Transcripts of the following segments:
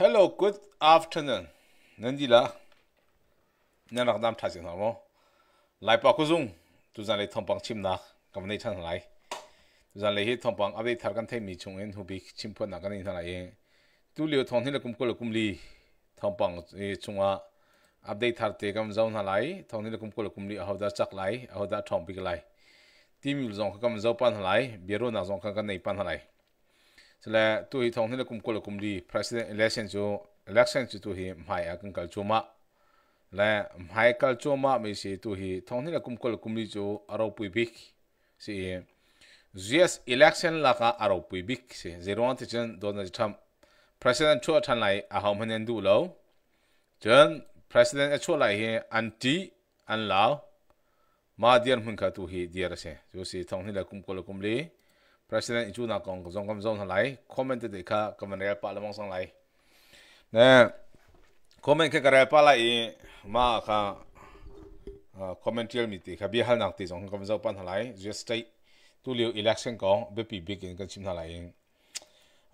Hello, good afternoon. Nên đi là nên là đam thay sinh hả Lại bảo cô dung, tôi dàn lấy thông bằng chim nạc, cầm này chân lại. Tôi dàn lấy hết thông bằng, áp đây thảo căn thay mì chung em hù bị chim phân nạc này thân lại. Tôi liều thông thế là cùng cô là cùng lì, thông bằng chung ạ. Áp đây thảo tế cầm dâu nà lại, thông thế là cùng cô là cùng lì, hầu đã chắc lại, hầu đã thông bị lại. Tìm dù dòng cầm dâu pan lại, bia rô nạc dòng cầm này pan lại. chule tu hi thong hne kum ko kum li president election chu election chu tu hi mai akang kal chu ma le mai kal chu ma me si tu hi thong hne kum ko kum li chu aro pui bik si GS election la ka aro pui bik si zero one chen do na tham president chu than lai a ha hnen du lo chen president chu lai hi anti an lao ma dian hun ka tu hi diar se jo si thong hne kum ko kum li president chu na kong zong kam zong lai comment de kha kaman re pa lamong sang lai ne comment ke kare pa lai ma kha à, commentary mi ti kha bi hal nak ti zong kam zong pan lai just state tu liu election kong be pi big in kan chim na lai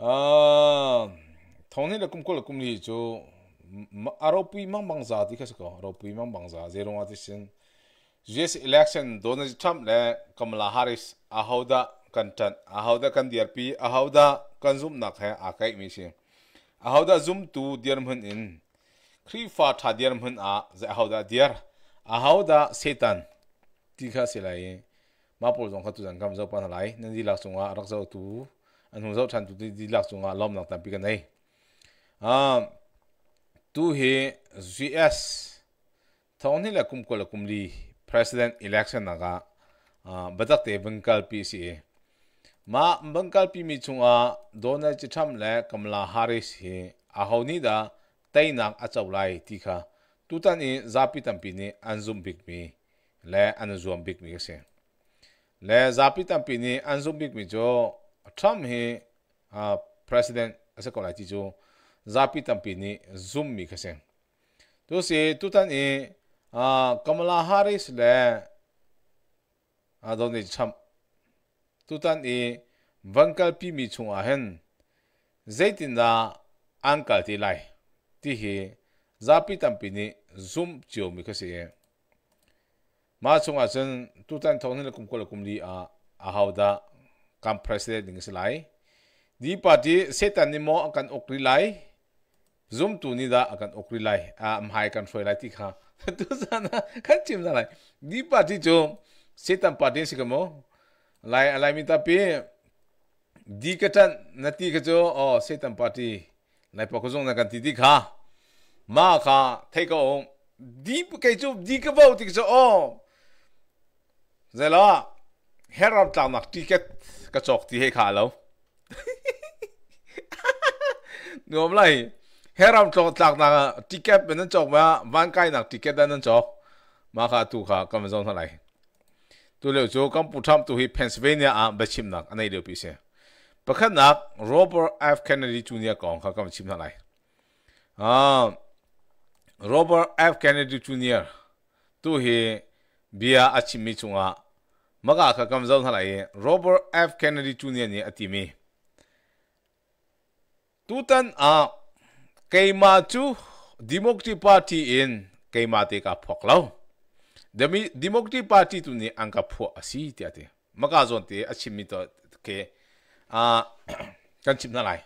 a thong ne la kum ko la kum mang bang za ti kha ko aropui mang bang za zero ma ti sin just election donald trump le kamala harris ahoda à, kan tan ahauda kan dir pi ahauda kan zum nak ha akai mi si ahauda zum tu dir mhun in khri fa tha dir mhun a za ahauda dir ahauda setan ti kha se lai ma por jong kha tu jan kam zo pan lai nan di lak sunga rak zo tu an hu zo than tu di lak sunga lom nak tan pi kan nei um tu he gs thawni la kum ko la kum li president election naga बदकते Bengal P C A မာဘန်ကလ်ပီမီချုံအားဒေါ်နယ်ချီထမ်လဲကမလာဟာရစ်ဟီအဟောနီဒါတိုင်နန်အချောက်လိုက်တီခါတူတန်အင်ဇာပီတမ်ပီနီအန်ဇုံဘစ်မီလဲအန်ဇုံဘစ်မီကစင်လဲဇာပီတမ်ပီနီအန်ဇုံဘစ်မီကျော်ထမ်ဟီအာပရက်ဆီဒန့်အစကောလိုက်တီကျော်ဇာပီတမ်ပီနီဇုံမီကစင်တူစီတူတန်အင်အာကမလာဟာရစ်လဲအဒေါ်နယ်ချမ် tutan i vankal pi mi chung a hen zaitin da ankal ti lai ti hi zapi tampi ni zum chiu mi kasi e ma chung a chen tutan thong ni kum ko kum li a a hau da kam president ning silai di party setan ni mo kan okri lai zum tu ni da akan okri lai a am hai kan soi lai ti kha tu sana kan chim lai di party chu setan party sikamo lai lai mi ta pi di ka tan na ti ka cho o se tam party lai pa ko jong na kan ti di kha ma kha thai ka ong di pa kai cho di ka bau ti ka cho o zela herab ta nak ticket ka chok ti he kha lo nom lai herab chok tak na ticket ben chok ma van kai nak ticket dan chok ma kha tu kha kam jong tha lai tu le zo kam putham tu hi pennsylvania a bachim nak anai le pi se pakhat nak robert f kennedy junior kong kha kam chim na lai à um, robert f kennedy junior tu hi bia achimi chunga maga kha kam zau lai robert f kennedy junior ni atimi tu tan a uh, ma chu democratic party in ma te ka phok lau Democracy party tu ni angka pho asi ti ate maka zon te achimi to ke a kan chim na lai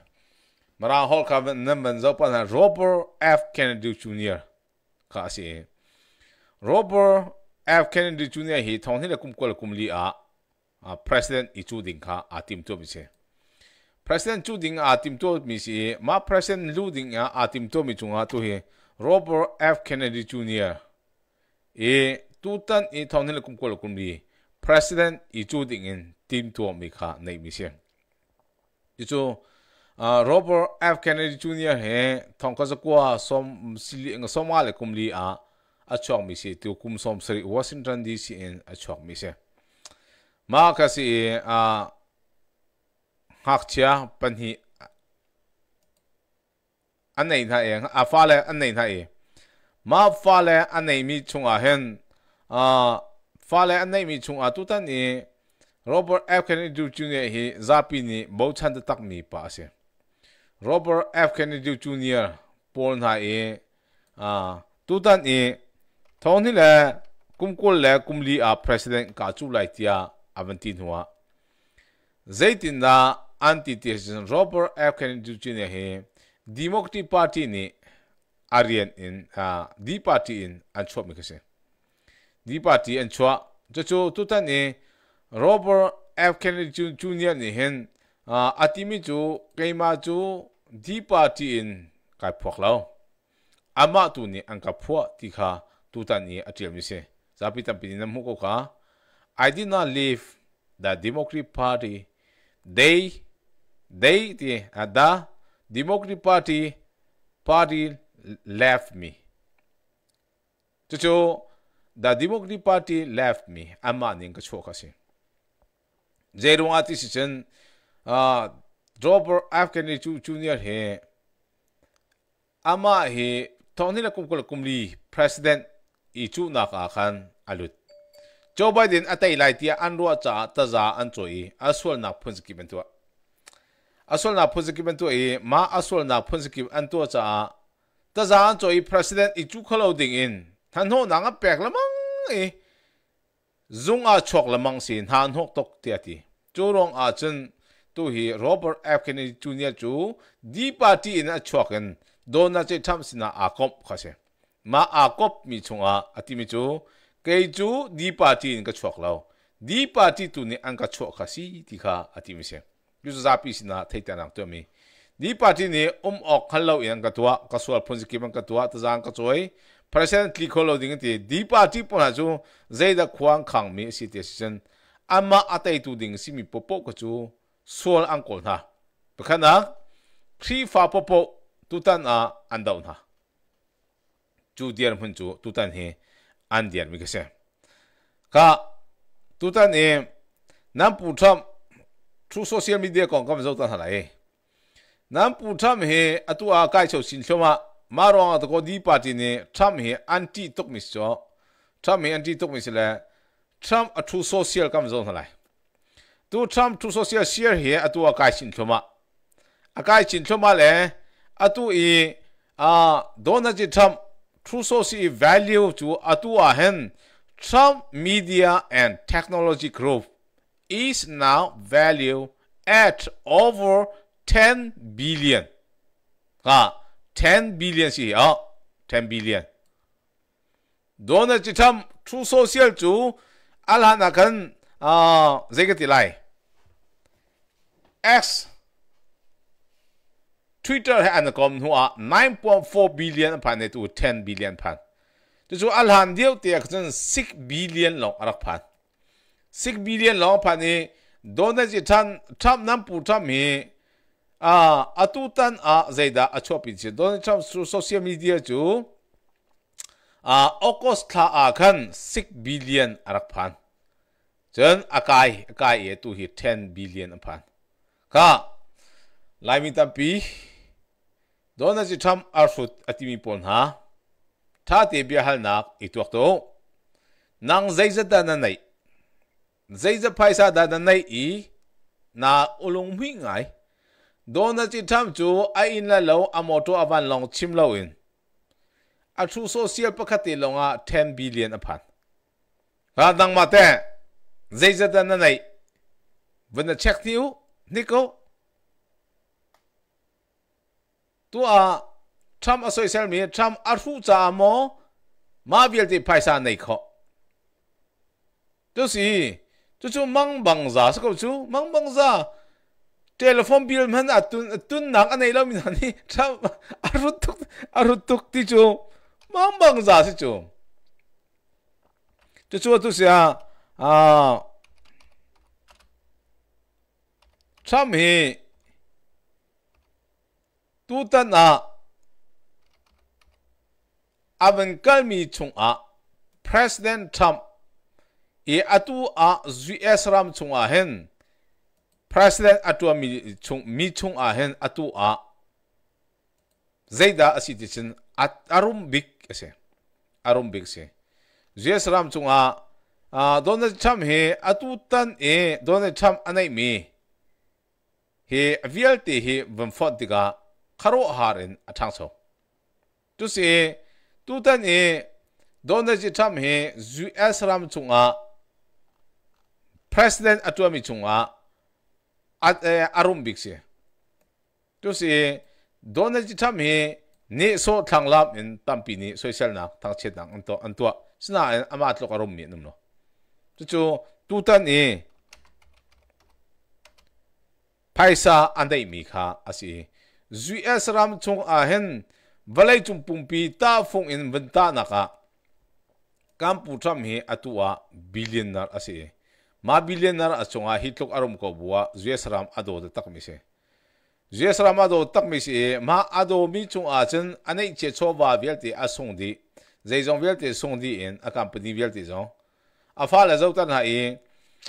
mara hol ka nam ban zo pa na robert f kennedy junior ka asi robert f kennedy junior hi thong ni la kum kwal kum li a a president i chu ding kha a tim to bi se president chu ding a tim to mi si ma president lu ding a tim to mi chunga tu hi robert f kennedy junior e tutan i thong ni kum kol kum ri president i chu ding in tim tu mi kha nei mi sian i chu Robert F Kennedy Jr he thong ka zakwa som sili nga somale kum li a a chok mi se tu kum som sri Washington DC in a chok mi se ma ka si a hak chia pan hi an nei tha e a fa le an nei tha e ma fa le an nei mi chung a hen à pha lệ anh mi chung à tu tan ni Robert F Kennedy Jr. hi zapi ni bầu chan ta tak mi pa se Robert F Kennedy Jr. born na e ah, à tu tan ni thong ni le kum kul le kum li a ah, president ka chu lai tia avantin hua zaitin da anti tesin Robert F Kennedy Jr. hi Democratic Party ni Aryan in uh, ah, D Party in and chop mi kase ဒီပါတီအန်ချွာကျချိုတူတန်နေရောဘော့အက်ကန်ဂျူနီယာနေဟင်အတိမီကျိုဂိမာကျိုဒီပါတီအင်ကပ်ဖောက်လောအမတူနေအန်ကဖောတီခါတူတန်နေအတီယမ်စင်ဇာပိတပင်းနမှုကောခါ I did not leave the Democratic Party they they the ada Democratic Party party left me ကျချို the Democratic Party left me. Ama ning ka chok kasi. Zero nga ti si chen dropper Afghani junior he ama he thoni la kumkul kumli president i chu na ka khan alut Joe Biden atai lai tia anrua cha ta za an choi aswal na phunski bentua aswal na phunski bentua e ma aswal na phunski antua cha ta za an choi president i chu khalo ding in han ho nang a pek lamang e zung a chok lamang sin hàn hok tok ti ati chu rong a chân, tu hi robert f kennedy junior chu di party in a chok en do na che tham sina a kop kha se ma a kop mi chunga ati mi chu ke chu di party in ka chok lao di party tu ni an ka chok kha si ti kha ati mi se yu za pi sina thei ta nang to mi di party ni um ok khalo in ka tua ka sual phun ki ban ka tua ta jang ka choi presently kholo ding ti di party pona chu zeida khuang khang mi si te sen ama atai tu ding simi popo ko chu sol angkol na bekhana khi fa popo tutan a andaun ha chu diar mun chu tutan he an diar mi kese ka tutan e nam pu tham chu social media kon kam zo tan hala e nam pu tham he atu a kai chho sin thoma မရောင်တကောဒီပါတီနဲ့ထရမ်ဟေအန်တီတုတ်မစ်ချောထရမ်ဟေအန်တီတုတ်မစ်လဲထရမ်အထူဆိုရှယ်ကမ်ဇုံထလိုက်သူထရမ်ထူဆိုရှယ်ရှယ်ဟေအတူအကိုင်ရှင်ထမအကိုင်ရှင်ထမလဲအတူအီအာဒေါ်နာဂျီထရမ်ထူဆိုရှယ် value to အတူအဟန် Trump Media and Technology Group is now valued at over 10 billion. က10 billion si ya 10 billion dona chitam true social chu alhana kan a zegati lai x twitter ha an kom hua 9.4 billion phan ne tu 10 billion phan tu chu alhan diu te khan 6 billion long arak phan 6 billion long phan ne dona chitam tham nam pu tham he à, à, tan आ अतुतन आ जेदा अछोपि छ Donald Trump through social media छु आ ओकोस था आ खन 6 बिलियन अरक फान chen cái cái ye tu hi 10 billion apan ka laimi tampi dona ji tham arfut atimi pon ha tha te bia hal nak ituak to nang zaiza da na nei zaiza paisa da da nei i na ulung mi ngai đó là chi tham chu ai in la lâu, a à moto avan à long chim lo in. A chu social long longa ten billion apan. Ra đang ma thế, zai za dan này vẫn là check tiêu niko tu a à, tham a social media tham a chu cha mo ma bil phải sao nei kho. Tu si tu chu mang bang za sa ko mang bang za telefon bil man atun tun nang anei lo min ani tra arutuk arutuk ti chu mang bang za si chu chu chu tu sia a 참 해. 또따나 아벤칼미 총아 프레시덴트 트럼이 아투아 주에스람 총아헨 president atua mi chung mi chung a hen atu a zaida asi tichin arum big ase arum big se jes ram chung a donald trump he atu tan e donald trump anai mi he avial te he van fort diga kharo haren athang so tu se tu tan e donald trump he us ram chung a president atua mi chung a arumbiks ye tu si Donald Trump hi ni so thang lam in tampi ni social na thang chet na an to an to sna ama tlok arum mi num no chu chu tu tan e paisa andai mi kha asi us ram chung a hen valai chung pumpi ta phung in vanta na ka kampu tram hi atua billionaire asi ma billionaire a chunga hi tluk arum ko buwa zuesram ado de takmi se zuesram ado takmi se ma ado mi chung a chen ane che cho ba bial ti a song di zai zong bial ti song di in a company bial ti zong a fa la zau tan ha i e,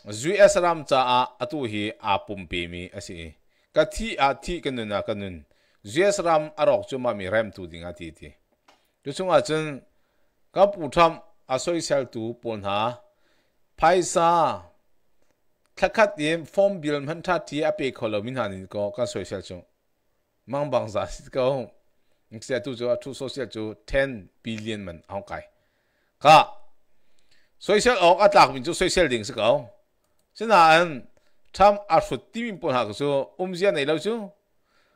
zuesram cha a atu hi a pum pe mi a si ka thi a thi kanuna kanun zuesram arok chuma mi rem tu dinga ti ti lu chung a chen ka pu tham a soi sel tu pon ha paisa khát khát tiền form bill mình thắt tiền áp bê khổ mình hắn có các social chung mang bằng giá sĩ có nhưng sẽ tu cho tu social cho 10 billion mình không cái cả social ở ở lạc mình cho social đình sẽ có thế là anh tham áp suất tiền mình bốn hàng số ông già này lâu chứ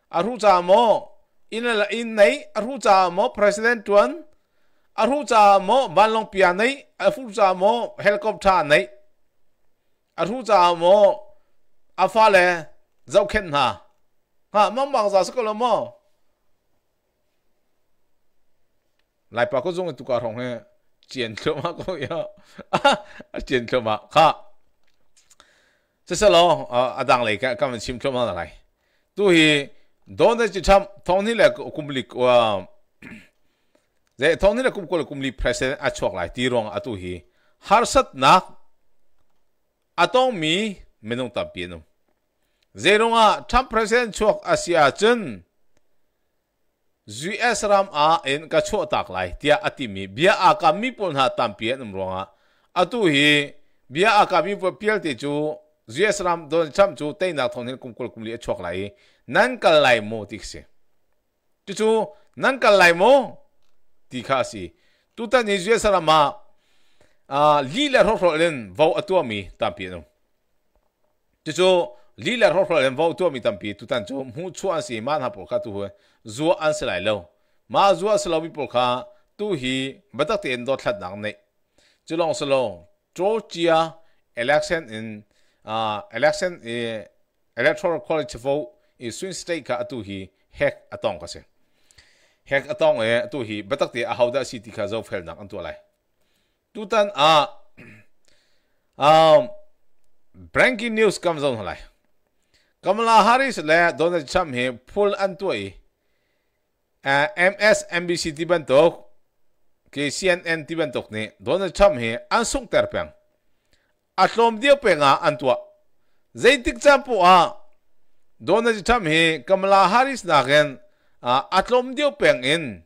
à hú cha mò in là in này à hú cha mò president tuan à hú cha mò ban long piano này à hú cha mò helicopter này à thu già mò à pha lên, dâu khen hà à mong bằng giả sức là mò lại bà có dùng cái tụ cả hồng hè chiến thơ mà có yếu à chiến cho mà ha thế sao lo à đang lấy cái cái mình chim cho mà lại, này tôi đó là chỉ tham thông tin là cũng lịch à thế thông tin là cũng có là cũng lịch president à chọc lại tiền rong à tôi hi har sát nát atongmi menong tapienum zerunga tham present chuak asia chen us ram a en ka cho tak lai tia atimi bia a ka mi pon ha tampien um ronga atu hi bia a ka mi po pial ti chu us ram don cham chu te na thon hin kum kul kum li chok lai nan ka lai mo tik se chu chu nan ka lai mo ti kha si tu ta ni us ram ma à lý là họ rồi lên vào tua mi tạm biệt đâu chứ chứ lý là họ rồi lên vào tua mi tạm biệt tu tan chỗ mu chua si man ha por kha tu hue zua an se lại lâu mà zua se lâu mi por kha tu hi bắt tắc tiền đốt lát nặng này chứ long se lâu Georgia election in à election electoral college vote i swing state ka atu hi hek atong ka se hek atong e tu hi batak te a hauda city ka zo fel nak an tu lại tutan à à breaking news comes on halai kamala harris le donald trump he full an tu à msnbc ti ban tok ke cnn ti ban tok ni donald trump he an sung ter peng a hlom dia penga an tua zaitik champu a donald trump he kamala harris là gen a hlom dia peng in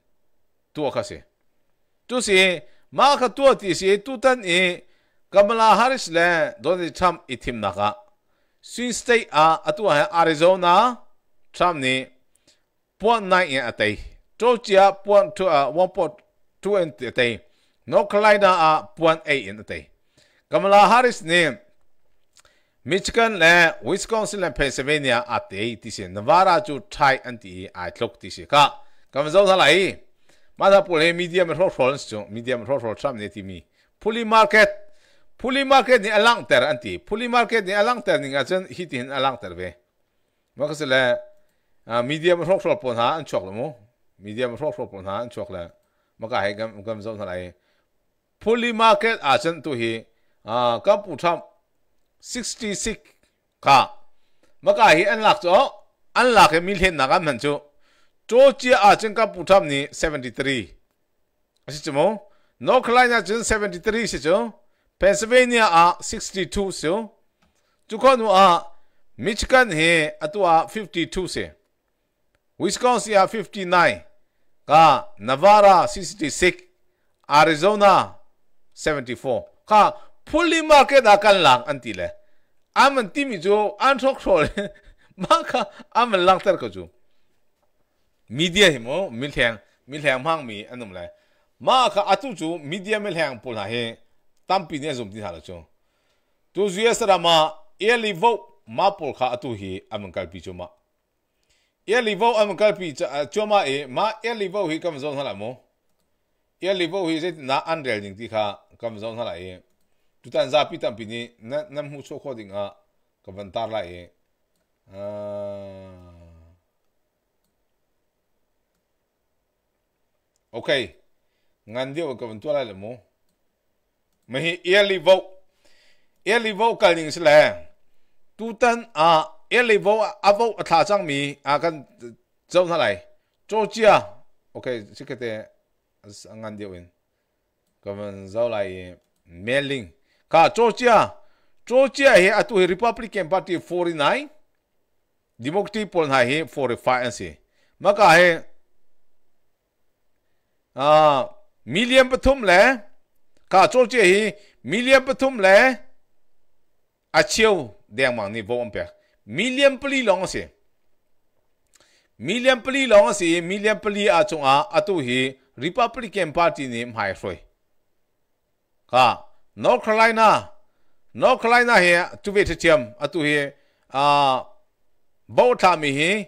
tu gì tu si မာခတူတီစီတူတန်အေကမလာဟာရစ်လန်ဒေါ်ဒီထရမ်အီသင်နာကစင်စတေးအာအတူဟန်အာရီဇိုနာထရမ်နီပွန်နိုင်အတေးတိုချာပွန်တူအဝမ်ပွန်တူအန်တေးနော့ကလိုက်ဒါအာပွန်အေးအန်တေးကမလာဟာရစ်နီမစ်ကန်လန်ဝစ်ကွန်ဆင်လန်ပန်ဆယ်ဗေးနီးယားအတေးတီစီနဗာရာချူထိုင်အန်တီအိုက်လောက်တီစီကကမဇောသလိုက်มาถ้าพูดให้มีเดียมันชอบฟอนส์จงมีเดียมันชอบฟอนส์ทรัมเนี่ยที่มีพูลีมาร์เก็ตพูลีมาร์เก็ตเนี่ยอลังเตอร์อันที่พูลีมาร์เก็ตเนี่ยอลังเตอร์นี่อาจจะฮิตเห็นอลังเตอร์เว้มันก็สิแล้วอ่ามีเดียมันชอบฟอนส์ปัญหาอันชอกเลยมั้งมีเดียมันชอดฟอนส์ปัญหาอันชอกเลยมันกะให้กันกันจะอะไรพูลีมาร์เก็ตอาจจะตัวฮี่กับปผู้ทำ66ค่ะมันกะให้อันหลักจ๊ออันหลักมีเห็นนะกันมันจ๊อ Georgia အချင်းကပူထပ်နေ73အစစ်မုံ North Carolina ချင်း73စစ်ချုံ Pennsylvania အ62စုံသူကနူအ Michigan ဟဲအတူအ52စေ Wisconsin အ59က Nevada 66 Arizona 74ကဖူလီမာကက်ဒါကန်လန်အန်တီလေအမန်တီမီဂျိုအန်ထောက်ထော်လေမာကအမန်လောက်တဲ့ကဂျူ media hi mo mil heng mil mang mi anum lai ma ka atu chu media mil heng pul ha he tam pi ne zum ti hala chu tu zia sara ma e li vo ma pul kha atu hi am kal pi chu ma e li vo am kal pi chu ma e ma e li vo hi kam zon hala mo e li hi se na an rel ding ti kha kam zon hala e tu tan za pi tam pi ni na nam hu cho kho ding a ka van tar la e ah OK, ngan dio ka ban tuala lại là mu, mình yearly vote yearly vote cái ning sile tu tan à yearly vote a vote a tha chang mi a kan zau na lai cho chia cái sikete ngan dio in ka ban zau lai mailing cả cho à, cho à he atu he republican party 49 democratic Party na he 45 mà si maka à mi liêm bất thum lẽ cả chỗ chơi hi mi liêm bất thum lẽ à chiêu đèn mạng ni vô âm bẹc mi long sĩ mi liêm long sĩ mi liêm bli à chung à à tu hi Republican Party ni mai rồi cả North Carolina North Carolina hi tu về thiết chiêm à tu hi à bảo tham hi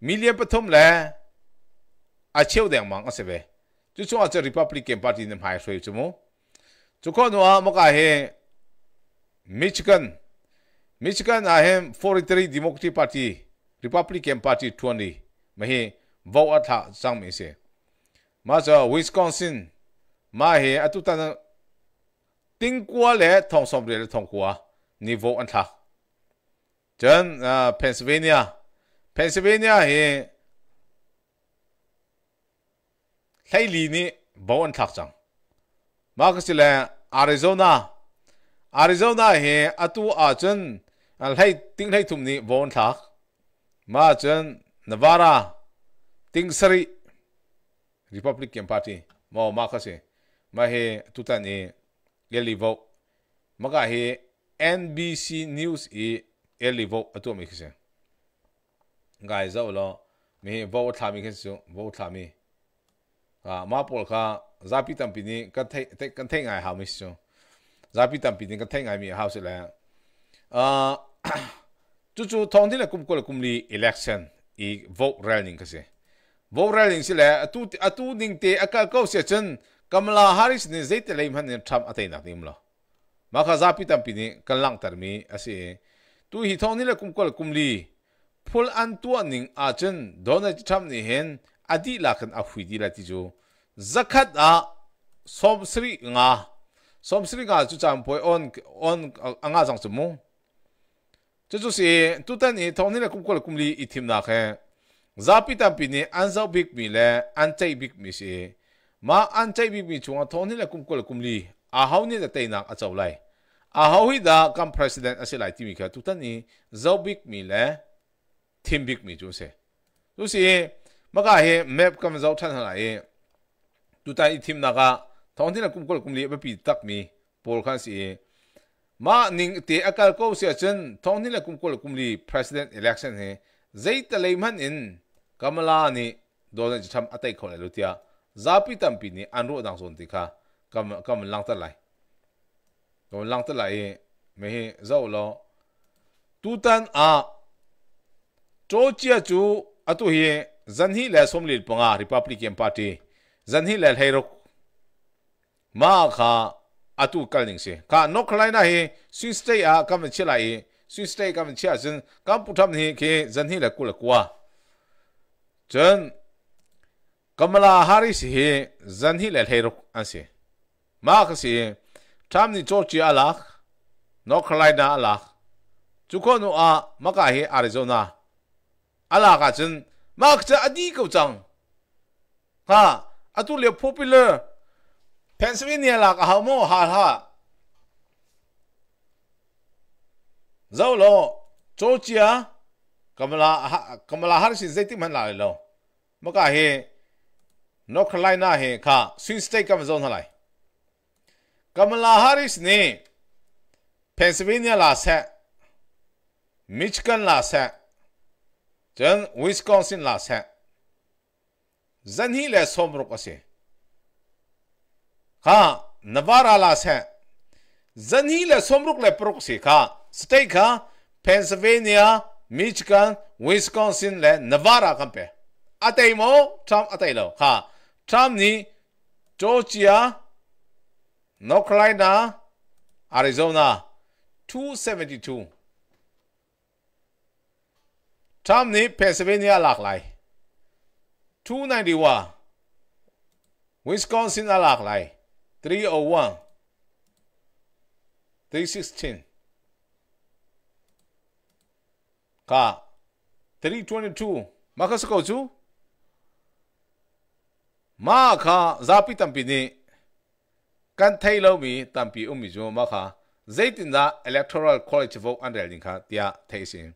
mi liêm bất thum lẽ à chiêu đèn mạng à sẽ về chu chu acha republican party nem hai soi chumo chu con no mà ka he michigan michigan a hem 43 democratic party republican party 20 ma he vote atha sang me sẽ, mà cha wisconsin mà ma he atutan ting kwa le thong som le thông kwa ni vote thà, chen pennsylvania pennsylvania he thay lì ní bảo an thạc mà cái gì là Arizona Arizona he atu à chân thay tiếng thay thùng ní bảo an thạc mà chân Nevada tiếng Sri Republican Party mà mà cái mà he tụt anh he eli vô mà cái he NBC News e eli vô atu mình cái gì ngài zao lo mình vô tham mình cái gì vô tham mình à mà bỏ cả giá bị tạm bị cái thế cái thế ngày hào mới xong giá bị tạm bị cái thế ngày mới hào sẽ là à chú chú thông tin là cũng có là cũng đi election i vote rallying cái gì vote rallying sẽ là tu tu ninh à akal câu sẽ chân Kamala Harris ni zait te leim hanin Trump atei nak nim lo. Maka cái tam pini kalang tarmi asi tu hi thong ni le kum kol kum li phul an tua ning à chen Donald Trump ni hen อดีลักันอหุยดีละที่จูสักขัดอาสมศรีงาสมศรีงาจุจามพวยออนออนงาสังสมุจุจุสิตุตันนี่ท้องนี่ละกุมกลกุมลีอิทิมนาแค่ซาปิตัมปีนี่อันเจ้าบิ๊กมีและอันใจบิ๊กมีสิมาอันใจบิ๊กมีชงท้องนี่ละกุมกลกุมลีอาเฮานี่จะเตยนักอาเจ้าไลอาเฮาฮิดากัมประธานอาศัยไลที่มีแค่ตุตันนี่เจ้าบิ๊กมีและทีมบิ๊กมีจุสิจุสิမကဟဲ map ကမဇောက်ထန်ဟလာဟဲတူတိုင်အသင်းနာကထောင်းတင်ကုမ်ကောကုမ်လီဘပီတက်မီပေါ်ခန်စီမာနင်းတေအကလကောဆီချန်ထောင်းတင်ကုမ်ကောကုမ်လီ president election ဟဲဇိတ်တလေမန်အင်ကမလာနီဒေါ်နချမ်အတိုက်ခေါ်လေလို့တရားဇာပိတမ်ပီနီအန်ရိုအဒေါင်ဆွန်တိခါကမကမလန်တလိုက်တော့လန်တလိုက်မေဟဇောလောတူတန်အာတိုချီချူအတူဟီ zanhi le somlit panga republican party zanhi le hairok ma kha atu kalning se ka no khlaina he swing state a kam chila e swing state kam chia zin kam putham ni ke zanhi le kul kwa chen kamala harris he zanhi le hairok ase ma kha se tham ni georgia ala no khlaina ala chukonu a maka he arizona ala ka chen Mark ta adi ko chang. Ha, atu le popular Pennsylvania la ka hamo ha ha. Zau lo Georgia Kamala Kamala Harris zaiti man la lo. Maka he North Carolina he ka swing state ka zone lai. Kamala Harris ne Pennsylvania la set Michigan la set Then Wisconsin last hand. Then he less homework as Ha, Nevada last hand. Then he less homework le proxy ka. State ka, Pennsylvania, Michigan, Wisconsin le Nevada kampe. Atay mo, Trump atay lo. Ha, Trump ni Georgia, North Carolina, Arizona, 272. Tomney Pennsylvania လာခလိုက်291 Wisconsin လာခလိုက်301 316က322မခစကောချူမာခာဇာပိတံပိနေကန်ထိုင်လုံးမီတံပိဥမီဇုံမခာဇိတ်တင်သာ electoral college vote underling ခာတရားထိုင်စင်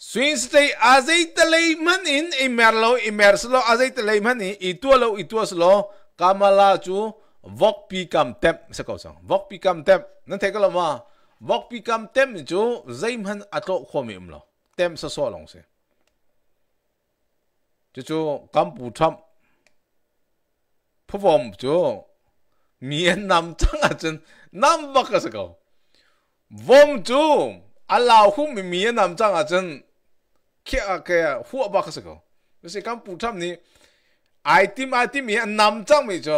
xuyên Swinstay azay talay mình in lo imerlo imerslo azay talay mình in itualo lo, kamala chu vok pi kam tep sa ko sang vok pi cam tem, tep thấy cái kala mà vok pi cam tem kam tep chu zaim han atlo khomi umlo tem sa so long se chu chu kam pu tham perform chu miền nam Trăng a chân, nam ba ka sa vong vom chu ala hu mi mien nam chang a chen kia kia hua ba ka sako se kam pu tham ni ai tim ai tim ya nam chang mi cho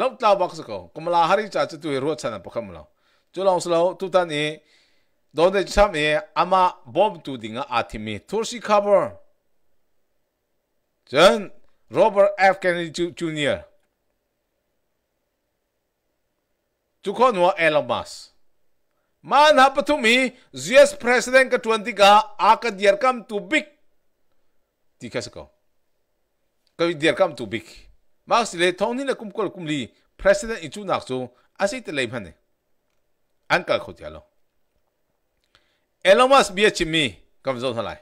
lop ta ba ka sako komla hari cha chu tu ro chana pa kam lo chu long slo tu tan ni don de cham ye ama bom tu dinga atimi torsi cover 전 로버트 F 케네디 주니어 주콘 와 앨런 마스 Mana petumi zuyas presiden ke-23 akan diarkam tubik. Tiga sekau. Kau diarkam tubik. Maksudnya, tahun ini kum kumli presiden itu naksu, so asih terlalu mana. Angka kau lo. Elon Musk biar cimi kamzon halai.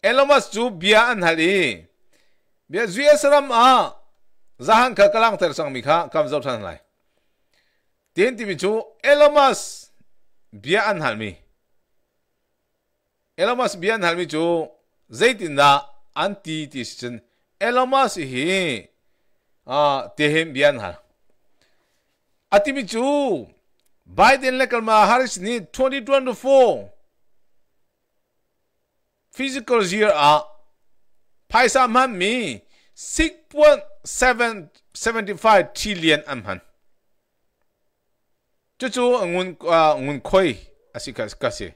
Elon Musk tu biar anhali. Biar Zias ah zahan kekalang tersang mikha kamzon halai. Tiada tiba tu Elomas, Bia'an Halmi. Elamas Bia'an Halmi chu zaitin anti tisichin. Elamas hi tehim Bia'an Hal. Atimi chu Biden lekalma Harris ni 2024 physical year a paisa man mi 6.775 trillion amhan. 저쪽응원아응원코이아시카스카시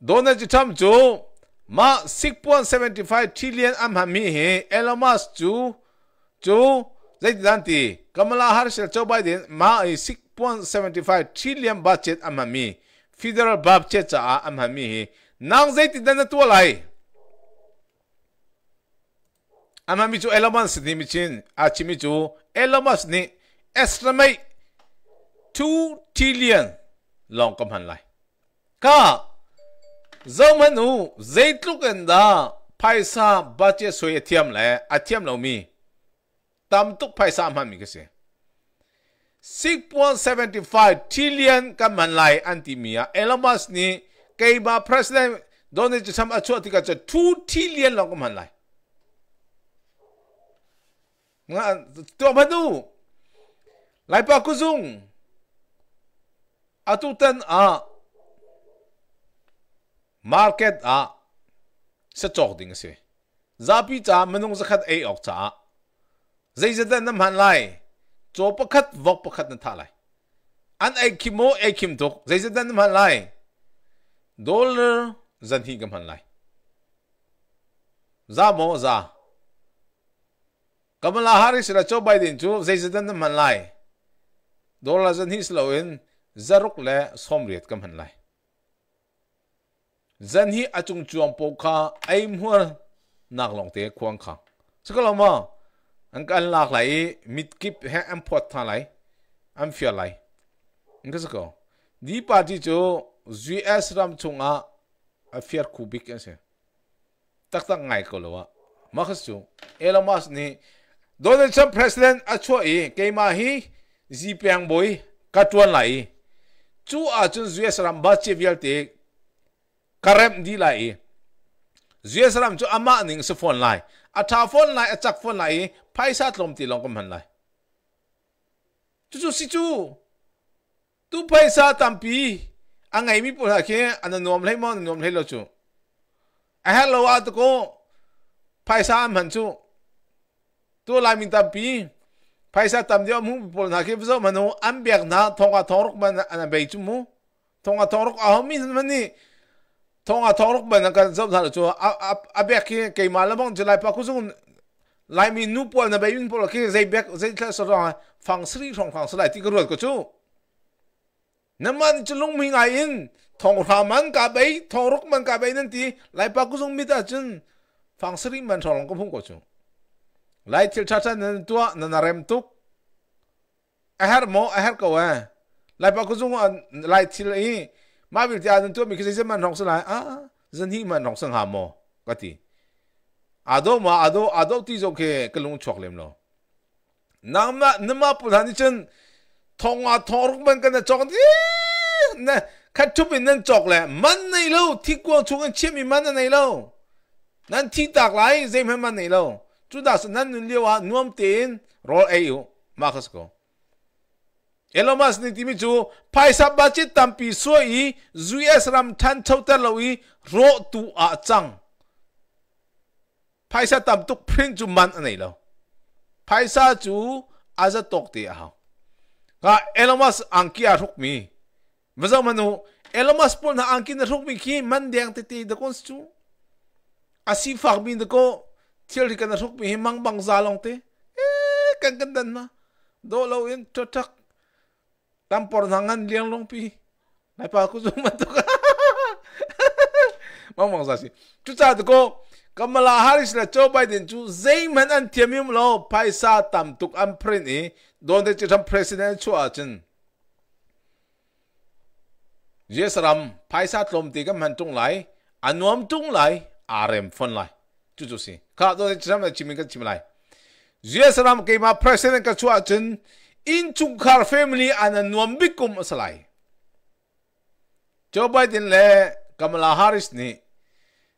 도나지참조마6.75 trillion 암하미해엘마스주조자이단티 kamala harshal joe biden ma 6.75 trillion budget amami federal budget cha amami nang zait dan tu lai amami chu elements ni michin achimi chu elements ni estimate 2 trillion ลองกำหันไลก็เจ้ามันหูเจ้าทุกันดาไปซาบัจเจสวยเทียมแหละอาเทียมเรามีตามตุกไปซาลมันมีก็เสีย6.75 trillion กำหันไลอันที่มีอะเอลมัสนี่เกี่ยมาประธานโดนจะทำอาชัวที่ก็จะ2 trillion ลองกำหันไลงั้นตัวมันดูไลปากุซุง atuten a market a sa chok ding si zapi cha manung sa khat ai ok cha zai zada nam han lai cho pakhat vok pakhat na tha lai an ai kimo ai kim tok zai zada nam han lai dollar zan hi gam han lai za mo za kamala harris ra cho biden chu zai zada nam han lai dollar zan hi slow in zaruk le xóm riat kam han lại, dân hi achung chuang po kha aim hua nak long te khuang kha chakalama angkal lak lai mit kip he am phot tha lai am fia lai ingka sako di party cho gs ram chunga a fiar kubik ase tak tak ngai ko lo wa ma khas chu elamas ni donald trump president achwa e mà hi ji pyang boy katwan lai chú à chun zuya saram ba chế việt te karem di lai zuya saram chu ama nín số phone lại à tha phone lại a chak phone lai phải sát lom ti long kom han lại chú chú si chú tu phai sa tam pi angai mi pu ha ke an nom lai mon nom lai lo chú a hello a to ko phai sa man chu tu lai min tam pi paisa tamdio y mu pol na ke vzo manu ambiak na tonga toruk n g b a n ana a beitu mu m tonga toruk n g a ho mi mani n tonga toruk n g ban na ka zob s a l chu a a a a b i a k k i ke m a l a b o n g jlai pa ku zung lai mi nu pol na bein u pol k i zai b i a k zai t l a so ra fang sri thong fang slai ti ko rot ko chu naman chulung mi ngai in t o n g ra man ka bei toruk n g man ka bei nan ti lai pa ku zung mi ta chun fang sri man thong ko phung ko chu ไลทิลชาชันนันตัวนันเรมตุกอฮหารโมออาหารกว่าไลปกุซุงไลทิลอีมาวิทยานันตัวมีคือเสมันหองสลายอ่ะจันที่มันหองสังหามอก็ตีอาโดมาอาโดอาโดที่จงเคกลุงชกเล่มเนาะนั่งมานั่งมาพูดฮันนี่ฉันทองอาทองรุกมันกันนะจอกนี่นะขัดชุบเป็นนั่นจอกแหละมันในโลกที่กวัชงกันเชื่อมีมันในโลกนั่นที่ตากไหลเซมให้มันในโลก Judas nan nuam nuamtin rol ayu makas ko elomas ni timi ju phaisa bachit tampi so i zues ram than chauta loi ro tu a chang phaisa tam tuk print ju man anay lo phaisa ju aza tok ti aha. ka elomas angki a rukmi. vazang manu elomas pun na angki na rukmi ki man deng te te da kon chu asi fak da ko thiel hi kan ruk mi hi mang bang za long te eh, cái kan kan dan na do lo in cho chak tam por nangan liang long pi nai pa ku zum ma to ka mang bang chú si chu cha de ko Kamala Harris là cho Joe Biden chú dây mình ăn thiêm yếm lo phải sa tạm tục ăn print ý đồn để chỉ trong president chú à chân Yes ram phải sa lom thì cái mình trung lại anh nuông trung lại arem rem phân lại chú chú xí khá đô nên chăm là chìm cái chìm lại dưới sau làm cái mà president cái chúa chân in chung khá family anh là nuông bị cùng ở lại Joe Biden lệ Kamala Harris ni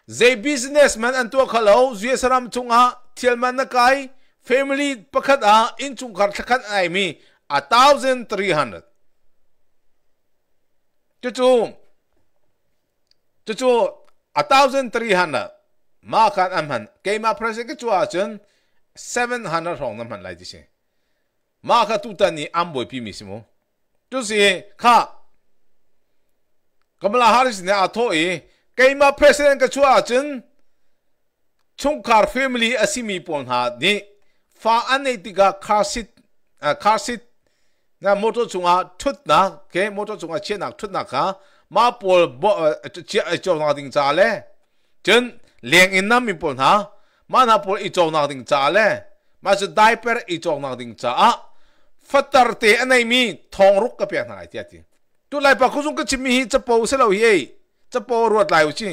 zai businessman anh tua khalo zui saram chunga thielman na cái family pakhat a in chung khar thakhat ai mi a thousand three hundred chu chu chu chu a thousand three hundred ma kan am han ke ma project ke chua chen 700 rong nam han lai ji se ma ka tu ta ni am boi pi mi simo tu si kha kamala harris ne a tho e ke ma president ke chua chen chung kar family asimi pon ha ni fa anei tiga car sit car sit na motor chunga thut na ke motor chunga che nak thut na kha ma pol bo che chong na ding cha le chen liang in nam impol ha mana pol ichok nak ding cha le ma se diaper ichok nak ding cha a fatar te anai mi thong ruk ka pian nai ti ti tu lai pa khusung ka chimi hi chapo se lo hi chapo ruat lai uchi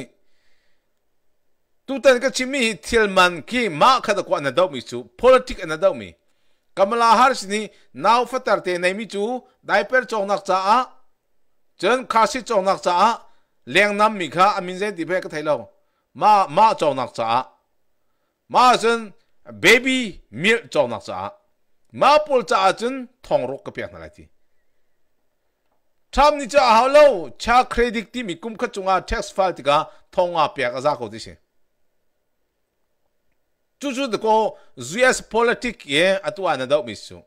tu tan ka chimi hi thil man ki ma kha da kwa na dau mi chu politic na dau mi kamala harsh ni now fatar te nai mi chu diaper chok nak cha a chen khasi chok nak cha a liang nam mi kha amin zen ti be ka thailo 妈妈找那啥，妈真 baby 米找那啥，妈不咋真通路个变那来的。tham ni cha halo cha credit ti mi kum kha chunga tax file ti ga thonga pya ka za ko di shin chu chu de ko us politic ye atu ana da mi su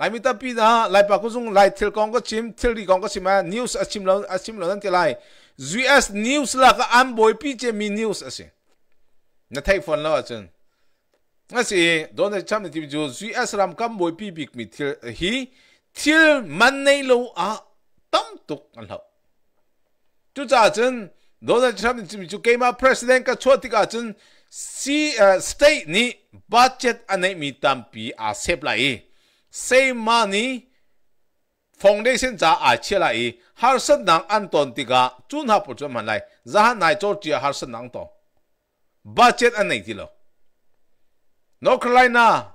来咪 i 比啊来把嗰种来 a lai pa k u s u news g lai til a a chim chim lo lo 啊，尖轮啊，尖轮啲来，US news la ka am boy 啦个安排 e mi news ase thai 啊先，你睇份啦真。那是，當你參與啲就 US pi big mi til ram kam boy man nei hi 啦，咁唔會比比咪跳，佢跳曼尼路啊，當獨安好。就咋真，當你參與啲就 game up president ka chot 錯啲個真 c h n state i s ni budget anai mi 安尼咪 pi a set p l 嚟。Same money foundation za a chela i e. har san nang an ton tiga ga chun ha pu chuan man lai za nai zor ji har nang to budget an nei ti lo no kai na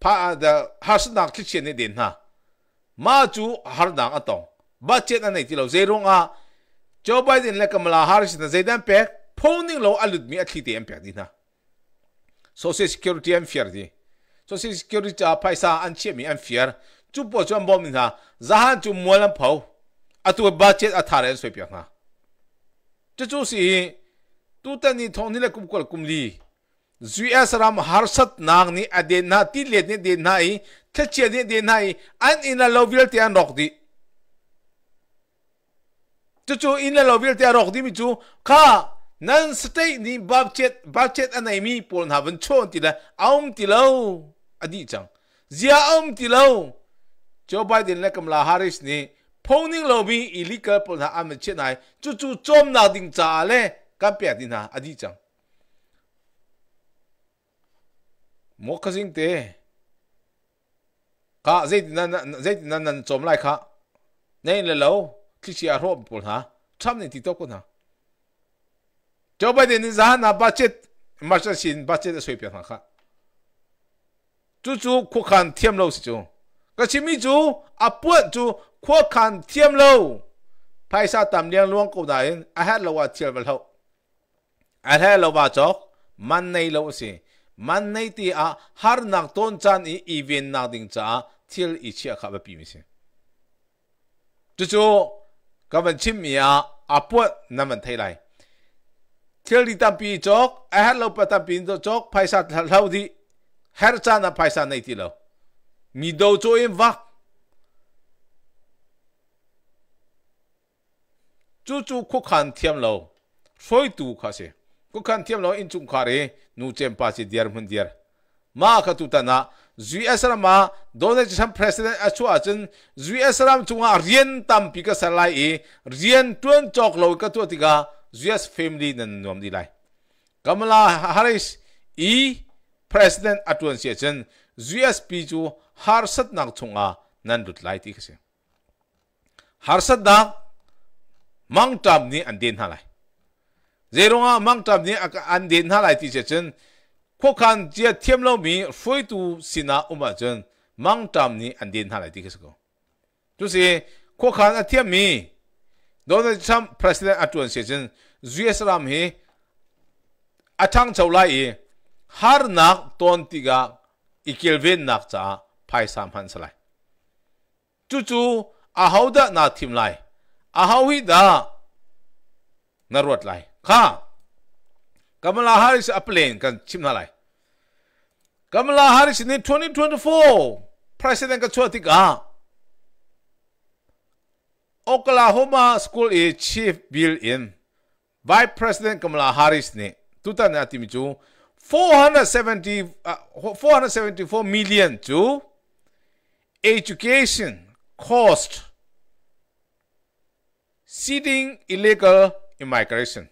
pa the har san nang ni din ha ma chu har nang a tong budget an nei ti lo zero nga jo bai din le kamla har shi na zaidan pe phone ning lo alud mi a khi ti em pe din ha social security am fier di cho si security cha phai sa an che mi an fear chú po chu bom mình ha za hạn chú mua an phau à tôi ba che a thar en soi pya ha chu chú si tu ta ni thong ni le kum kol kum li ác ram har sat nang ni ade na ti le ne de na i the che ne de na i an in a lovel ti an nok đi, chú chú in a lovel ti an nok di chú, chu ka nan state ni bab chet bab này anai mi pol haven chon ti là, ông ti lâu adi chang zia om ti lo joe biden la kamala harris ni phoning lo bi illegal pol na am che nai chu chu chom na ding cha le ka pya din na adi chang mo ka sing te ka zait na zait na na chom lai kha nei le lo ki chi a ro pol ha tham ni ti to ko na joe biden ni za na budget marshal sin budget e soi pya kha chú chú khó khăn thiêm lâu sĩ chú cái chỉ mi chú à buộc chú khó khăn thiêm lâu phải sao tạm liên luôn câu đại à hết lâu à thiêm lâu à hết lâu bà chó man nay lâu sĩ man nay thì à har nạc tôn chân ý ý viên nạc đình cha thiel ý chia khắp bì mi sĩ chú chú các bạn chim mi à à buộc nằm thấy lại thiel đi tạm bì chó à hết lâu bà tạm bì chó phải sao lâu đi hết her cha phải sang nei đi lo mi do cho em va chú chú khó khăn thiam lo soi tu kha se khó khăn thiam lo in chung kha re nu chem pa si diar mun diar ma kha tu ta na zui asram ma donald trump president a chu a chen zui asram chunga rian tam pi ka salai e rian tuen chọc lâu, cái tu ti ga duy ác family nên nan nom di lai kamala harris e president atun se chen usp chu harsat nak chunga nan dut lai ti khase harsat da mang tam ni an den halai zerunga mang tam ni aka an den halai ti se chen ko kan je thiam lo mi foi tu sina uma chen mang tam ni an den halai ti khase ko tu se ko kan a thiam mi donald trump president atun se chen us ram he atang chawlai har nak ton tiga ikilvin nak cha phai sam han salai chu chu a hauda na thim lai a hawi da narwat lai kha kamala harris a plane kan chim na lai kamala harris ni 2024 president ka chuati ka oklahoma school is chief bill in vice president kamala harris ni tuta na timichu chu 470, uh, 474 million to education cost seeding illegal immigration.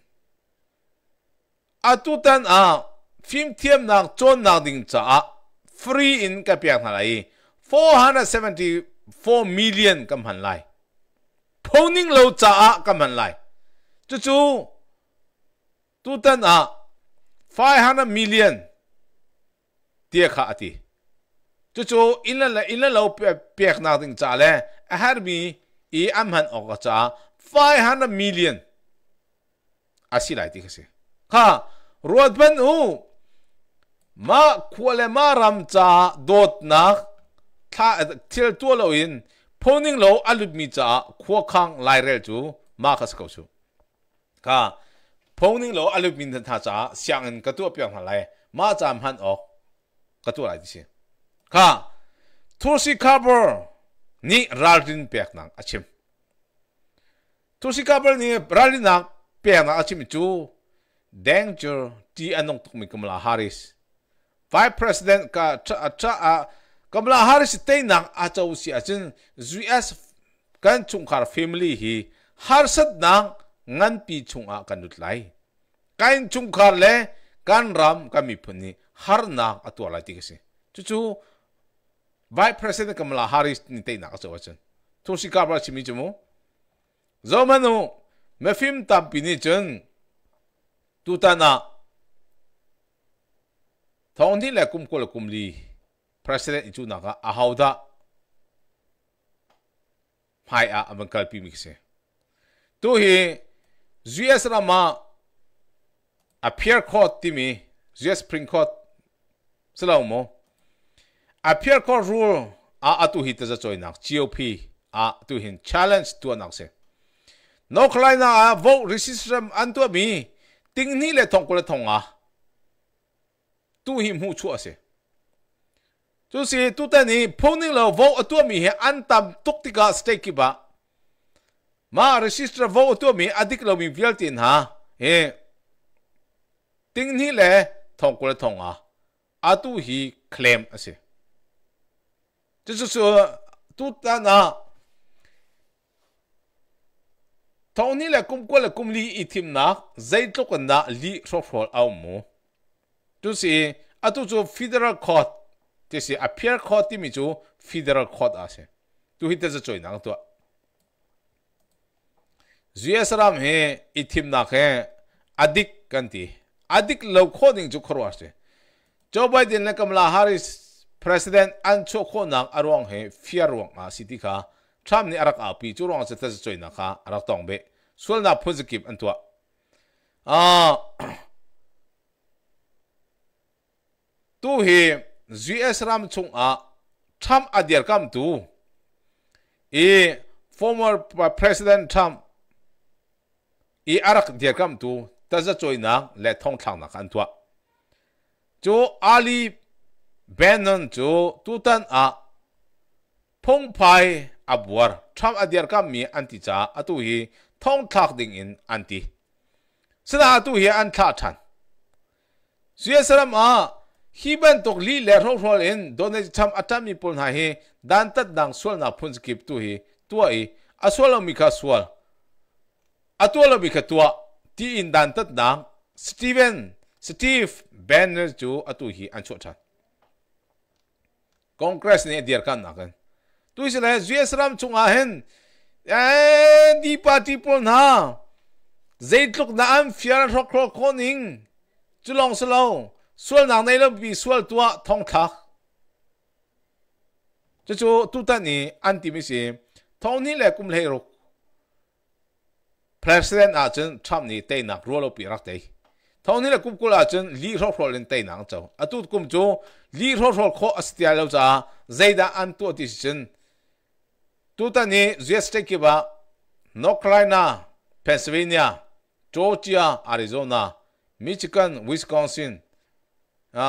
Atutan a uh, phim thiêm nạc chôn nạc đình uh, trả free in cái việc này 474 million cầm hẳn lại. Phô ninh uh, lâu trả cầm hẳn lại. Chú chú, tu tân à 500 million tia kha ati chu chu in la in la lo pek na ding cha le a har mi i am han o cha 500 million asi lai ti khase kha ruat ban u ma khwale ma ram cha dot na tha til tu lo in phoning lo alut mi cha khwa khang lai rel chu ma khas ko chu kha phong ninh lo alu min tha cha siang an ka tu pyang han lai ma cham han ok ka tu lai si kha tursi kabor ni ralin pek nang achim tursi kabor ni ralin nang pek nang achim chu danger ti anong tuk mi kamala haris vice president ka cha cha kamala haris te nang achau si achin us kan chung kar family hi harsat nang ngan pi chung a kanut lai kain chung khar le kan ram kami phuni har na atwa la tikase chu chu vice president kamala harris ni te na so wachan thu si ka ba chimi chumu zo manu me film tam pi ni chen tu ta na thong ni le kum ko le kum li president chu na ka a hauda hai a amakal pi mikse tu hi US ရမ appear court တိမီ US Supreme Court စလောက်မ appear court rule အာအတူဟိတဇချိုင်နာ GOP အာတူဟင် challenge တူနောက်စေ no kleiner a vote resistance an tu mi ting ni le thong ko le thong a tu hi mu chu ase chu si tu ta ni phoning lo vote atu mi he an tam tuk ti ka stake ki ba ma registra vo to mi adik lo mi vial tin ha he ting ni le thong ko thong a atu hi claim ase tu su su tu ta na thong ni le kum ko le kum li i thim na zai to ko na li ro fol au mo tu si atu chu federal court ti si appear court ti mi chu federal court ase tu hi te zo choi nang to zuyesaram he ithim nak he adik kanti adik lo kho ning chu khorwa se joe biden na kamala harris president an chu kho nak arong he fear wang a city kha tham ni arak api chu rong se ta choi na kha arak tong be sul na positive an tua a tu he zuyesaram chung a tham adiar kam tu e former president trump อีอารักเดียกัมตูแต่จะจอยนังและท่องทางนักอันตัวจูอาลีเบนนจูตูตันอาพงไพอับวร์ทำอดียกัมมีอันติจ้าอตุฮีท่องทักดิ่งอินอันติสนาอตุฮีอันทักทันเสียสละมาฮีบันตกลีเลรอกรอลอินโดนทำอัตมีปุนหายดันตัดดังส่วนนับพุนสกิบตุฮีตัวอีอสวลมิคาสวลอัตัวเราบิกตัวที่อินดันตัดนางสตีเวนสตีฟเบนเนอร์จูอัตุฮีอันชดชัดคอนเกรสเนี่ยเดียร์กันนะกันตัวอิสรเลลจีเอสรามจุงอาเฮนเอ็นดีปาร์ตีปนฮะเจตุกน้ำฟิร์นรกรกคนิงจุลองสโลส่วนนางในเราบีส่วนตัวทองทักจูตุตัวนี้อันที่มิสิทองนี่แหละกุมเลรุก president a chen tham ni te na rolo pi rak te thon ni la kup kula chen li ro ro len te na chaw atut kum chu li ro ro kho astia lo cha zaida an tu ti chen tu ta ni gst ki ba north carolina pennsylvania georgia arizona michigan wisconsin a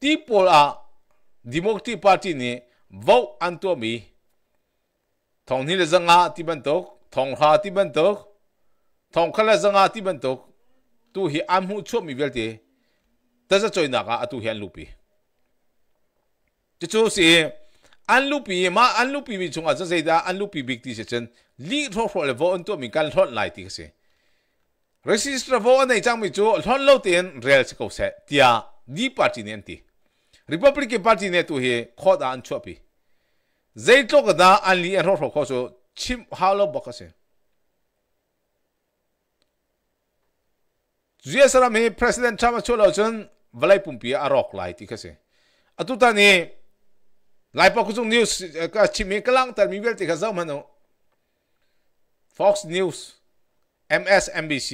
ti pol a democratic party ni vote an tu mi thon ni la zanga ti ban tok ထောင်ဟာတိဘန်တော့ထောင်ခလဇငါတိဘန်တော့သူဟီအမ်ဟူချုံမီဝဲတဲ့တဇချိုင်နာကအတူဟန်လူပီတချို့စီအန်လူပီမအန်လူပီဘီချုံအစစေတာအန်လူပီဘီတီစချန်လီထောဖော်လဘောန်တော့မီကန်ထော့လိုက်တီကစီ register vo nei chang mi chu lhon lo tin rel ko se tia di party nen ti republic party ne tu he kho da an chopi zei to ga da an li ro ro kho so chim halo bakase zia saram hi president chama cholo chen valai pumpi arok lai ti kase atuta ni lai pa kuzung news ka chimi kalang tar mi bel ti khazam hanu fox news msnbc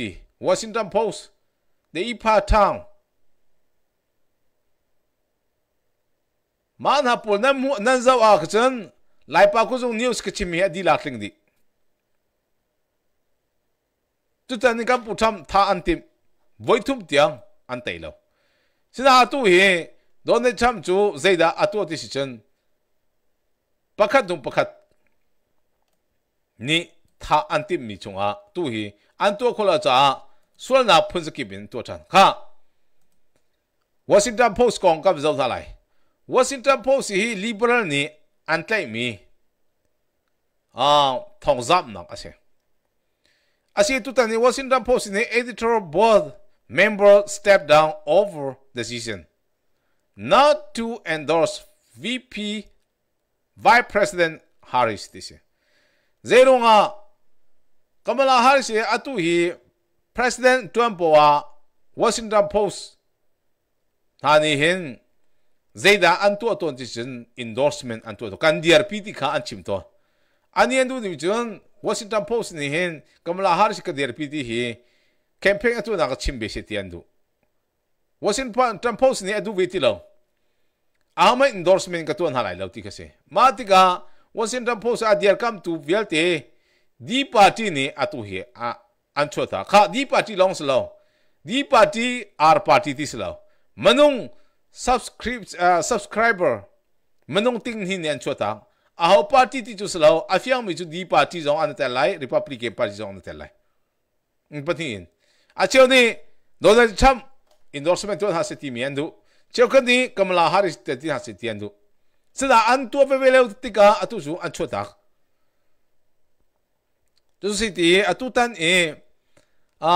washington post the ipa town man hapul nan nan zawa kachan ลายปากุจงนิวส์กิชิมีอดีลาคลิงดีจุดนี้ก็ปุ่มท่าอันติมไว้ทุ่มเตียงอันเตยแล้วสินะตั้เหยโดนเช่ำจูใจดาอตัวที่สิจันปักขัดดุงปักขัดนี่ท่าอันติมมีจงอาตู้เยอันตัวคนละจ้าส่วนนับพุ่นสกิบินตัวฉันข้าวอชิงตันโพสต์กองกับเจ้าทนายวอชิงตันโพสต์หีลิเบอรัลนี่ an tlai mi a ah, thong zap nak ase ase tutani washington post ne editorial board member stepped down over decision not to endorse vp vice president harris this Zero. zerunga kamala harris atu eh, hi president trump wa uh, washington post thani hin zeda an tu aton ti endorsement an tu Kan DRP ka an chim to. Ani an tu ni chen Washington Post ni hen Kamala Harris ka DRP piti hi campaign atu na ka chim be se ti an du. Washington Post ni adu ve ti lo. Ahma endorsement ka tu an halai lo ti ka se. Ma ti ka Washington Post a DRP kam tu vial te di party ni atu hi a an chota. Ka di party long slo. Di party R party ti slo. Manung subscribe uh, subscriber manong ting hin yan chota a ho party ti chu slo a fiang mi chu di party zong an ta lai republican party zong an ta lai in patin a cheu ni donald trump endorsement to ha se ti mi andu cheu kan ni kamala harris te ti ha se ti andu sada an tu ve ve le ti ka atu chu an ta, tu si ti atu tan e a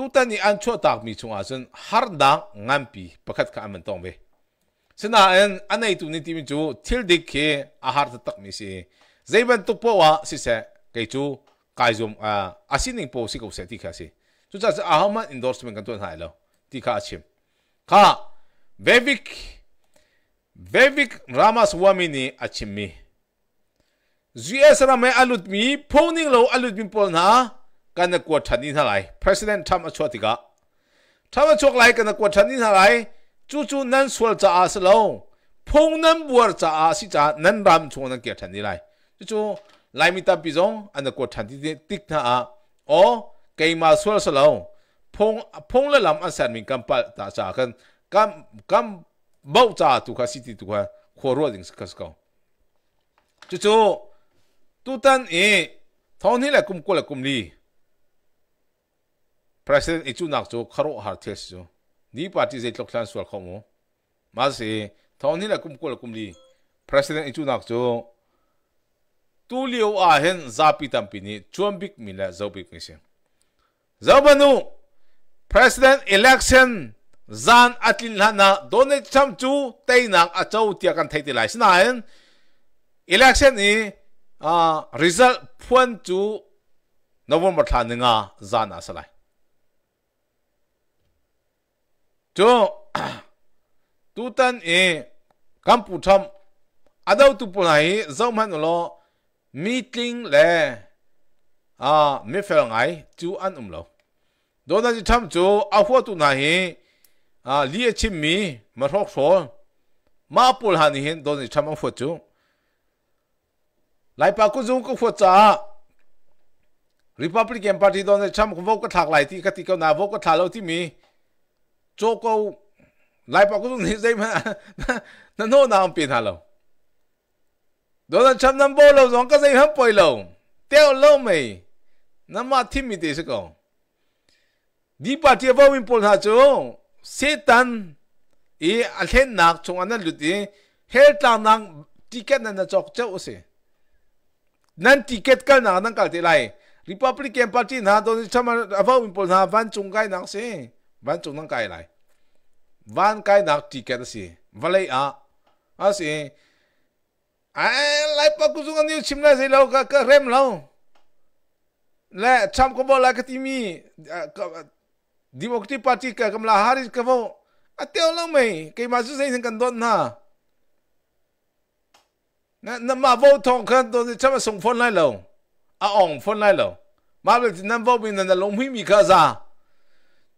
tutan ni cho tak mi chung asun har dang ngam pi pakhat ka amen tong be sina en anai tu ni mi chu thil dik ke a har ta tak mi si zeiban tu po wa si se kai chu kai zum a asining po si ko se ti kha si chu cha a haman endorsement kan ton hai lo ti kha chim kha vevik vevik ramaswamy ni achimi zuesra me alut mi phoning lo alut mi pol na กันกวดฉันนี่เท่าไหร่ President Trump ชัวติกะ Trump ชัวไหลกันกวดฉันนี่เท่าไหร่จู่ๆนั้นสวลจะอาสโลงพงนั้นบวชจะอาสิจะนั้นรำชวนั้นเกียรฉันนี่ไรจู่ๆไหลมีตาปิจงอันกวดฉันที่ติ๊กท่าอ๋อเกยมาสวลสโลงพงพงละลำอันแสนมีกำปั้นตาจากกันกำกำเบ้าจ่าตุกะสิติตุกะขวรัวดิ่งสกัสกองจู่ๆตุตันเอท้องนี่แหละกุมกุละกุมลี president ichu nak jo kharo har thes jo ni party je tlok thlan sual khomo ma se thawni la kum kol kum li president ichu nak jo tu liu a hen zapi tampi ni chuam bik mila zo bik mi se zabanu president election zan atlin Donet donald trump chu teinak achau tia kan thaiti lai sina election ni a result phun chu november thlan nga zan asalai จู่ตุตันเอกัมปุชมอาดาวตุปุนัยเจ้ามันโลมีติงเละอ่าไม่เฟลไงจู่อันอุ้มโลโดนจิทำโจอาหัวตุนัยอ่าลีเอชิมีมาฟอกฟอมาปุลฮันเหินโดนจิทำอาหัวจู่ไล่ปากุจงก็ฟัวจ้าริพ Republican Party ดอนจิทำก็วอกก็ถักไหลที่กติกาหน้าวอกก็ถักเราที่มี周公来把公你这盘那弄哪变他了？多人全能波龙，从个这盘背龙掉龙没？那么听没得是讲，你把这方面波他走，谁等？伊阿天拿从安那路的，黑当当 ticket 那那做做些，那 ticket 干哪能搞得来？Republican Party 拿到你他妈阿方面波他反中该哪些？วันจุงนั่งไกลไหลวันไกลนักจีเกตสิวันเลยอ่ะอาสิไอ้ไล่ปักกุศลนี่ชิมเลยสิเราก็เริ่มเราและทำก็บอกแล้วก็ที่มีดีมอกที่ป์ตี้กกำลังหาริสกว่าอาเตียวลราไหม่เคยมาสุดเส้นกันโดนนะนั่นมาโบทองกันโดนจะมาส่งฟอนไล่เราอ่องฟอนไล่เรามาเลยนั่นโบบินนั่นลงพิมีกาซา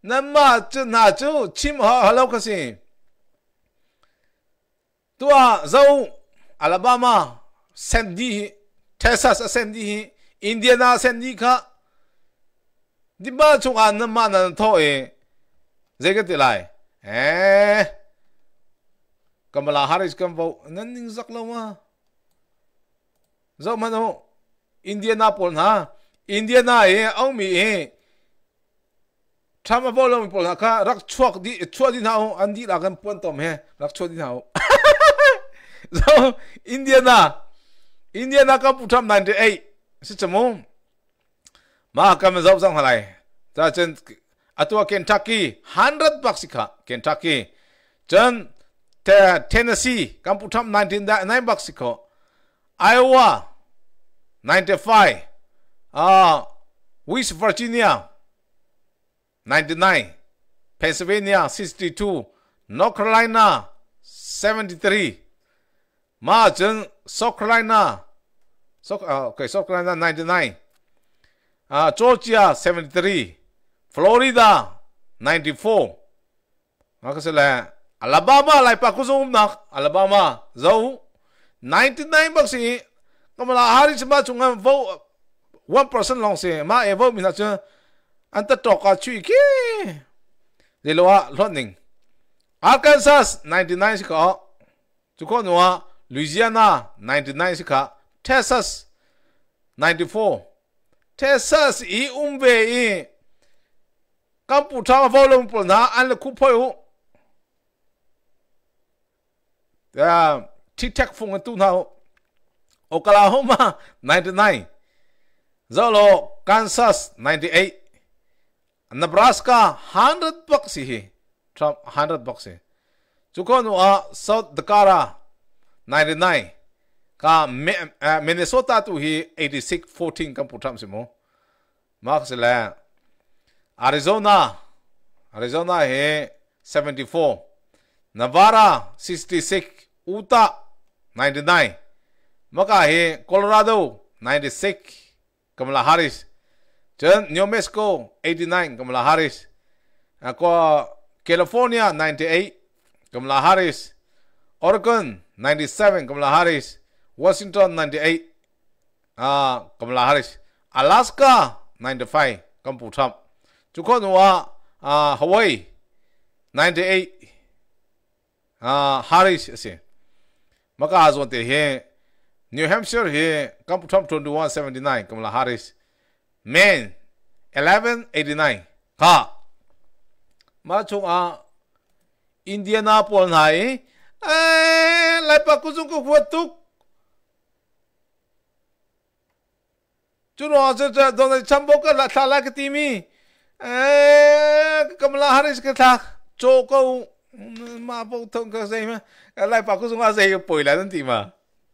那这那就起码还老可行。对啊，走阿拉巴马、圣地、泰萨斯圣地、印第安纳圣地卡，你把从阿那马那套诶，这个得来，哎，干嘛啦？哈里斯干不？那你咋了嘛？走嘛走，印第安纳波那，印第安纳诶，奥米诶。ทำมาบ่ลอปล้วคะรักชวกดีชัวดีนาอันดีลักันปนตอมเฮรักชัวเดีนาอินเดียน n ก India na ั a putam 98สิจมมาคำจับสังหะายจ้าเันอตวาเคนทักกี้100บักสิคะเคนทักกี้จนเทเทนเนสซีกัมพูชา19ได้9บักสิคะไอโอวา95อ่าวิสเวอร์จิเนีย 99, Pennsylvania 62, North Carolina 73, Margin, uh, South Carolina, South, uh, okay, South Carolina 99, uh, Georgia 73, Florida 94. Maka sila Alabama lai pa kusum nak Alabama zau 99 bác sĩ, bak si kamala hari sema chunga vo 1% long si ma evo mina chunga an ta toka chui ki zeloa lotning arkansas 99 sika chuko noa louisiana 99 sika texas 94 texas i umbe i kampu ta volum pul na an ku phoyu ya tic tac fung tu na oklahoma 99 zalo kansas 98 Nebraska hundred bucks he Trump hundred bucks he Chukon wa South Dakota ninety nine. ka Minnesota tu eighty six fourteen kam putam mo. Mark sila Arizona Arizona he seventy four. Nevada sixty six. Utah ninety nine. maka he Colorado ninety six. Kamala Harris Then New Mexico 89 Kamala Harris. Ako California 98 Kamala Harris. Oregon 97 Kamala Harris. Washington 98 uh, Kamala Harris. Alaska 95 Kampu Trump. Chukonwa uh, Hawaii 98 uh, Harris ase. Maka azwante he New Hampshire he Kampu Trump 2179 Kamala Harris men 1189 ka ma chung a indiana pol nai ai eh, lai pa ku chung ku phuat tuk chu ro se cha do na cham bo ka la tha la ka ti mi eh, kamla haris ka tha cho ko ma bo thong ka sei ma eh, lai pa ku chung a sei poi la ti ma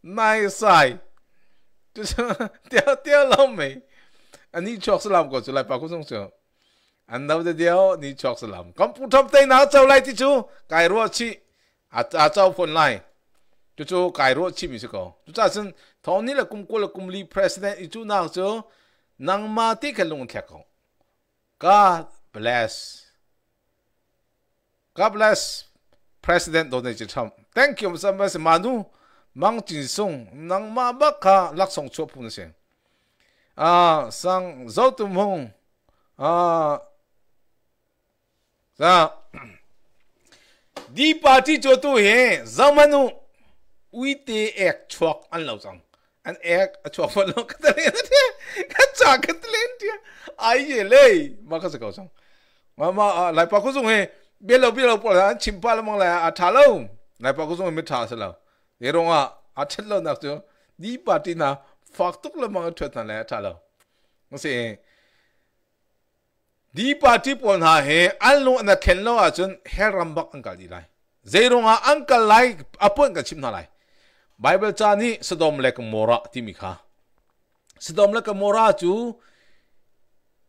nai sai chu tiêu tiêu lâu mày อัน你确实难ก出来把苦送上。อันดับเดียวนี่ชอกสลัมก็พูดทบทต้นเอาเจ้าไล่ที่ชูไก่รัวชีอาจจะเจ้าพนไล่จู่จู่ไก่รัวชีมิสก็จู่จ้าซึ่งตอนนี้ละกุมกุละกุมลีประธานอีจู่นางเจ้านางมาที่กันลงแท็กขง God bless God bless President Donald Trump Thank you สำหรับมานุมังจินซงนางมาบักกาลักสองชั่วพูนเสียง啊，上走的梦啊，啥？ဒီပါတီကြိုတူဟင်ဇမနုဝီတေအက်ချောက်အန်လောက်ဆောင်အန်အက်အချောက်ဖလောက်ကတည်းကကချာကတလန်တီအိုင်ရေလေမခစကောဆောင်မမလိုက်ပါခုစုံဟင်ပြေလောက်ပြေလောက်ပေါ်လာချင်ပါလမောင်လာအထာလုံးလိုက်ပါခုစုံမထားစလောက်ရေတော့အထက်လောက်တော့ဒီပါတီနာ fak tuk le man twet nan le tala. Nse yin, di pati pon ha he, an lo na ken lo a chun, her rambak an kal di lai. Zero nga an kal lai, apon ka chim na lai. Bible cha ni, sedom le ke mora ti mi kha. Sedom le ke mora chu,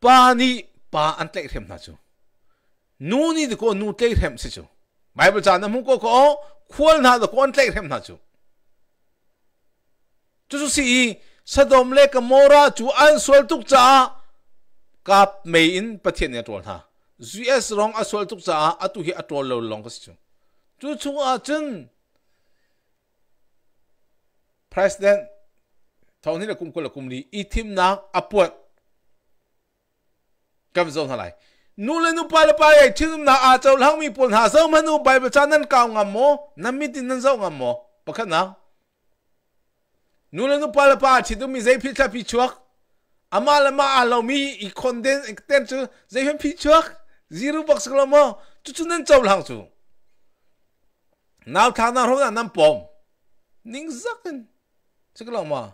pa ni, pa an tlek rem na chu. Nu ni di ko nu tlek rem si chu. Bible cha na mu ko ko, kwal na di ko an tlek rem na chu. 就是一。sadom le ka mora chu an sol tuk cha kap me in pathian ne tol ha gs rong a sol tuk cha atu hi atol lo long ka chu chu chu a chen president thon ni la kum ko la kum ni i thim na apuat kam zon ha lai nu le nu pa la pa ye thim na a chau lang mi pon ha zo manu bible chan nan ka ngam mo na mi tin nan zo ngam mo pakhat na 눈에도 빨라봐 지금 제 피차 피추악 아마라마 알로미 이 콘덴 땡츠 제현 피추악 지루 박스 글러머 쭈쭈는 점 항수 나우 타나로 난난 봄 닝작은 스글러마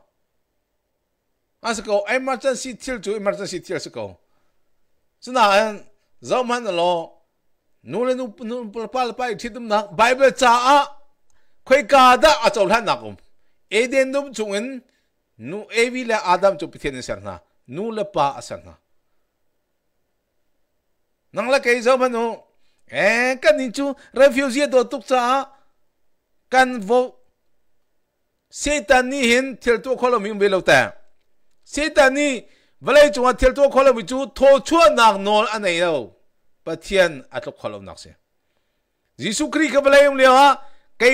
아스고 에머전시 틸주 에머전시 틸스고 스나안 저만으로 노래도 빨라빨라 지금 나 바이블 자아 거기 가다 아저를 한다고 Eden dum chungin nu evi la Adam chu pithian sarna nu la pa asarna nang la kai zo manu e kan ni chu refugee do tuk cha kan vo setan ni hin thil tu kholom im belo ta setan ni valai chu thil tu kholom chu tho chua nak nol anai lo pathian atlok kholom nak se jisu kri ka valai um lewa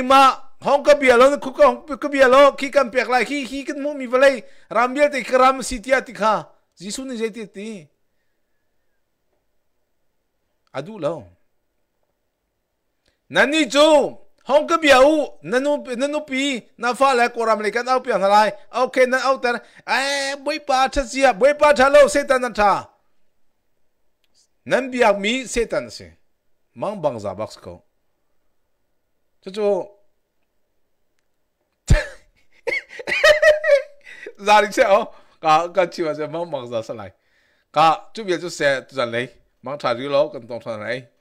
ma hong ka bialo na kuka hong ka bialo ki kan pek lai ki ki kan mu mi balai ram bial te kram sitia ti kha jisu ni jeti ti adu lo nani chu hong ka biau nanu nanu pi na fa la ko ram le kan au pi na lai okay na au tar ai boi pa tha sia boi pa tha lo se tan tha nan biak mi se tan se mang bang za bak ko chu chu zari che o ka ka chi wa se mong mong za sa lai ka chu bia chu se tu za lai mong tha ri lo kan tong tha lai